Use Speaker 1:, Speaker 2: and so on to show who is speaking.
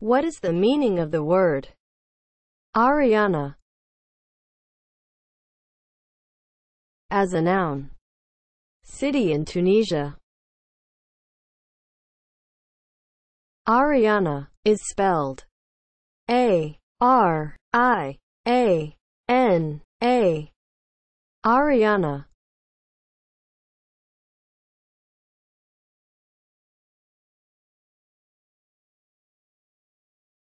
Speaker 1: What is the meaning of the word Ariana as a noun? City in Tunisia Ariana is spelled A R I A N A Ariana